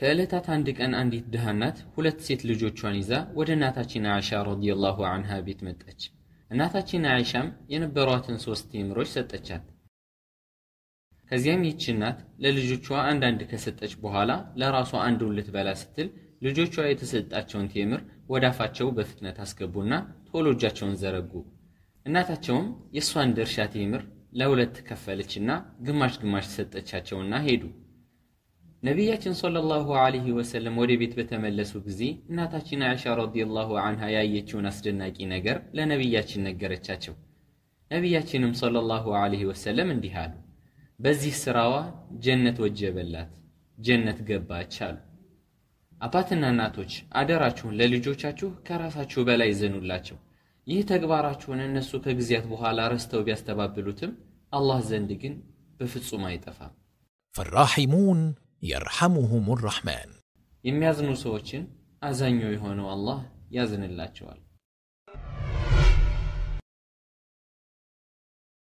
ከዕለታት አንድ ቀን አንዲት ድሃ እናት ሁለት ሴት ልጆቿን ይዛ ወደ እናታችን አይሻ ረዲየላሁ አንሃ ቤት መጣች። እናታችን አይሻም የነበሯትን ሶስት ቴምሮች ሰጠቻት። ከዚያም ይች እናት ለልጆቿ አንዳንድ ከሰጠች በኋላ ለራሷ አንዱን ልትበላ ስትል ልጆቿ የተሰጣቸውን ቴምር ወደ አፋቸው በፍጥነት አስገቡና ቶሎ እጃቸውን ዘረጉ። እናታቸውም የእሷን ድርሻ ቴምር ለሁለት ከፈለችና ግማሽ ግማሽ ሰጠቻቸውና ሄዱ። ነቢያችን ሰለላሁ ዐለይሂ ወሰለም ወደ ቤት በተመለሱ ጊዜ እናታችን አይሻ ረዲየላሁ አንሃ ያየችውን አስደናቂ ነገር ለነቢያችን ነገረቻቸው። ነቢያችንም ሰለላሁ ዐለይሂ ወሰለም እንዲህ አሉ፣ በዚህ ስራዋ ጀነት ወጀበላት፣ ጀነት ገባች አሉ። አባትና እናቶች አደራችሁን ለልጆቻችሁ ከራሳችሁ በላይ ዘኑላቸው። ይህ ተግባራችሁን እነሱ ከጊዜያት በኋላ ረስተው ቢያስተባብሉትም አላህ ዘንድ ግን በፍጹም አይጠፋም። ፈራሒሙን يرحمهم الرحمن የሚያዝኑ ሰዎችን አዛኙ የሆነው አላህ ያዝንላቸዋል